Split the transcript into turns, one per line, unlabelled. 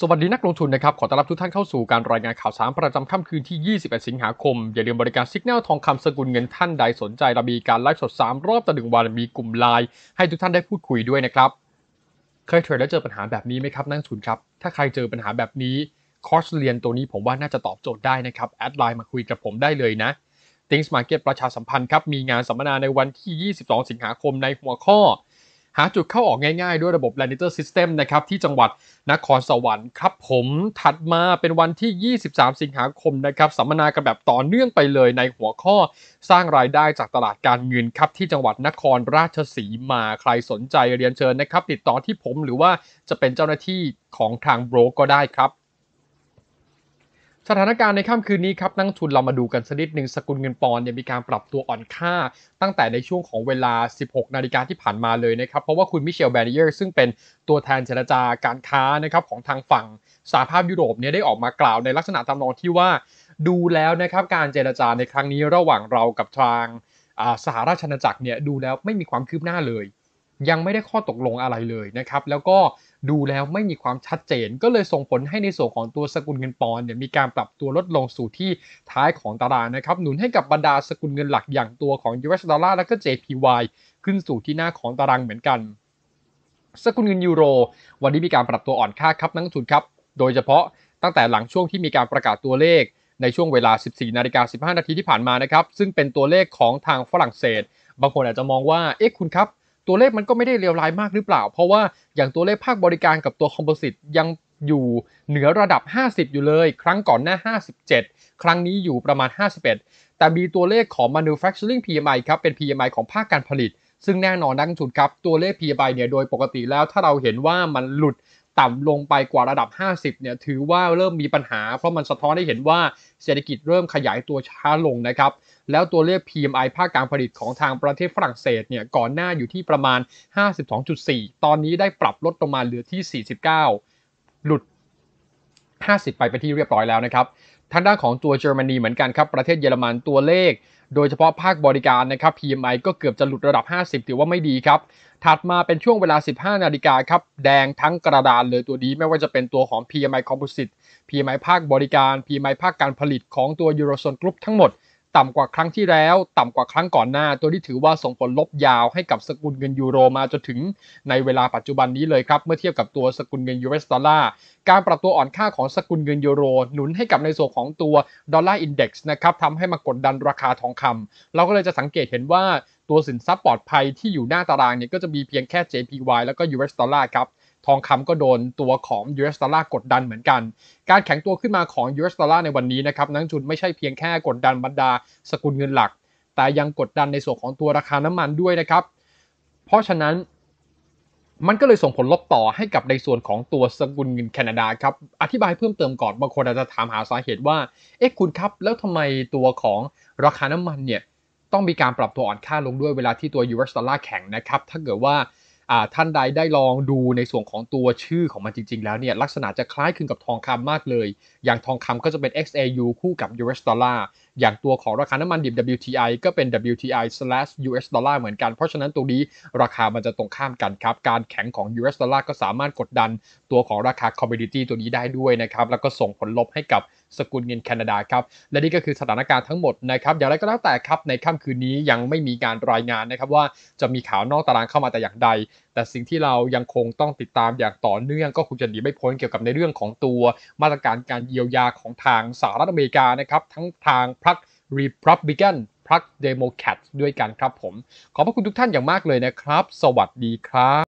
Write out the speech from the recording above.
สวัสดีนักลงทุนนะครับ ขอต้อนรับทุกท่านเข้าสู่การรายงานข่าวสารประจำค่ำคืนที่21สิงหาคม อย่าลืมบริการสัญญาทองคำสกุลเงินท่านใดสนใจเรามีการไลฟ์สด 3 รอบต่อหนึ่งวันมีกลุ่มไลน์ให้ทุกท่านได้พูดคุยด้วยนะครับ เคยเทรดแล้วเจอปัญหาแบบนี้ไหมครับนักลงทุนครับ ถ้าใครเจอปัญหาแบบนี้คอร์สเรียนตัวนี้ผมว่าน่าจะตอบโจทย์ได้นะครับแอดไลน์มาคุยกับผมได้เลยนะ Things Market ประชาสัมพันธ์ครับมีงานสัมมนาในวันที่ 22 สิงหาคมในหัวข้อหาจุดเข้าออกง่ายๆด้วยระบบ Lanier System นะครับที่จังหวัดนครสวรรค์ครับ ผมถัดมาเป็นวันที่ 23 สิงหาคมนะครับสัมมนากันแบบต่อเนื่องไปเลยในหัวข้อ สร้างรายได้จากตลาดการเงินครับ ที่จังหวัดนครราชสีมาใครสนใจเรียนเชิญนะครับติดต่อที่ผมหรือว่าจะเป็นเจ้าหน้าที่ของทางโบรกก็ได้ครับสถานการณ์ในค่ำคืนนี้ครับ นักทุนเรามาดูกันสักนิดหนึ่งสกุลเงินปอนด์เนี่ยมีการปรับตัวอ่อนค่าตั้งแต่ในช่วงของเวลา 16 นาฬิกาที่ผ่านมาเลยนะครับ เพราะว่าคุณมิเชลแบนเยอร์ซึ่งเป็นตัวแทนเจรจาการค้านะครับของทางฝั่งสหภาพยุโรปเนี่ยได้ออกมากล่าวในลักษณะตำนองที่ว่าดูแล้วนะครับการเจรจาในครั้งนี้ระหว่างเรากับทางสหราชอาณาจักรเนี่ยดูแล้วไม่มีความคืบหน้าเลยยังไม่ได้ข้อตกลงอะไรเลยนะครับ แล้วก็ดูแล้วไม่มีความชัดเจน ก็เลยส่งผลให้ในส่วนของตัวสกุลเงินปอนด์เนี่ยมีการปรับตัวลดลงสู่ที่ท้ายของตารางนะครับ หนุนให้กับบรรดาสกุลเงินหลักอย่างตัวของ US ดอลลาร์และก็ JPY ขึ้นสู่ที่หน้าของตารางเหมือนกัน สกุลเงินยูโร วันนี้มีการปรับตัวอ่อนค่าครับนักทุนครับ โดยเฉพาะตั้งแต่หลังช่วงที่มีการประกาศตัวเลขในช่วงเวลา 14นาฬิกา15นาทีที่ผ่านมานะครับ ซึ่งเป็นตัวเลขของทางฝรั่งเศส บางคนอาจจะมองว่าเอ๊ะคุณครับตัวเลขมันก็ไม่ได้เลวร้ายมากหรือเปล่า เพราะว่าอย่างตัวเลขภาคบริการกับตัวคอมโพสิตยังอยู่เหนือระดับ 50 อยู่เลย ครั้งก่อนหน้า 57 ครั้งนี้อยู่ประมาณ 51 แต่มีตัวเลขของ manufacturing PMI ครับ เป็น PMI ของภาคการผลิต ซึ่งแน่นอนนักทุนครับตัวเลข PMI เนี่ยโดยปกติแล้วถ้าเราเห็นว่ามันหลุดต่ำลงไปกว่าระดับ 50 เนี่ย ถือว่าเริ่มมีปัญหา เพราะมันสะท้อนให้เห็นว่าเศรษฐกิจเริ่มขยายตัวช้าลงนะครับ แล้วตัวเลข PMI ภาคการผลิตของทางประเทศฝรั่งเศสเนี่ย ก่อนหน้าอยู่ที่ประมาณ 52.4 ตอนนี้ได้ปรับลดลงมาเหลือที่ 49 หลุด 50 ไปไปที่เรียบร้อยแล้วนะครับทางด้านของตัวเยอรมนีเหมือนกันครับ ประเทศเยอรมันตัวเลข โดยเฉพาะภาคบริการนะครับ PMI ก็เกือบจะหลุดระดับ 50 ถือว่าไม่ดีครับ ถัดมาเป็นช่วงเวลา 15 นาฬิกาครับแดงทั้งกระดานเลยตัวนี้ไม่ว่าจะเป็นตัวของ PMI Composite PMI ภาคบริการ PMI ภาคการผลิตของตัว Eurozone Group ทั้งหมดต่ำกว่าครั้งที่แล้ว ต่ำกว่าครั้งก่อนหน้าตัวที่ถือว่าส่งผลลบยาวให้กับสกุลเงินยูโรมาจนถึงในเวลาปัจจุบันนี้เลยครับ เมื่อเทียบกับตัวสกุลเงินยูเอสดอลลาร์การปรับตัวอ่อนค่าของสกุลเงินยูโรหนุนให้กับในส่วนของตัวดอลลาร์อินเด็กซ์นะครับทำให้มากดดันราคาทองคำเราก็เลยจะสังเกตเห็นว่าตัวสินทรัพย์ปลอดภัย ที่อยู่หน้าตารางเนี่ยก็จะมีเพียงแค่ JPY แล้วก็ US ดอลลาร์ครับทองคำก็โดนตัวของ US ดอลลาร์กดดันเหมือนกัน การแข็งตัวขึ้นมาของ US ดอลลาร์ในวันนี้นะครับ นักจุนไม่ใช่เพียงแค่กดดันบรรดาสกุลเงินหลัก แต่ยังกดดันในส่วนของตัวราคาน้ำมันด้วยนะครับ เพราะฉะนั้น มันก็เลยส่งผลลบต่อให้กับในส่วนของตัวสกุลเงินแคนาดาครับ อธิบายเพิ่มเติมก่อนบางคนอาจจะถามหาสาเหตุว่า เอ๊ะ คุณครับ แล้วทำไมตัวของราคาน้ำมันเนี่ย ต้องมีการปรับตัวอ่อนค่าลงด้วยเวลาที่ตัวยูเอสดอลลาร์แข็งนะครับ ถ้าเกิดว่าท่านใดได้ลองดูในส่วนของตัวชื่อของมันจริงๆ แล้วเนี่ยลักษณะจะคล้ายคลึงกับทองคำมากเลย อย่างทองคำก็จะเป็น XAU คู่กับ US ดอลลาร์อย่างตัวของราคาน้ำมันดิบ WTI ก็เป็น WTI US ดอลลาร์เหมือนกันเพราะฉะนั้นตรงนี้ราคามันจะตรงข้ามกันครับ การแข็งของ US ดอลลาร์ก็สามารถกดดันตัวของราคาคอมมดิตี้ตัวนี้ได้ด้วยนะครับ แล้วก็ส่งผลลบให้กับสกุลเงินแคนาดาครับ และนี่ก็คือสถานการณ์ทั้งหมดนะครับ อย่างไรก็แล้วแต่ครับในค่ำคืนนี้ยังไม่มีการรายงานนะครับว่าจะมีข่าวนอกตารางเข้ามาแต่อย่างใด แต่สิ่งที่เรายังคงต้องติดตามอย่างต่อเนื่อง ก็คงจะหนีไม่พ้นเกี่ยวกับในเรื่องของตัว มาตรการการเยียวยาของทางสหรัฐอเมริกานะครับทั้งทางพรรค r e p u b l i กั n พรรคเดโมแครตด้วยกันครับผม ขอบพระคุณทุกท่านอย่างมากเลยนะครับ สวัสดีครับ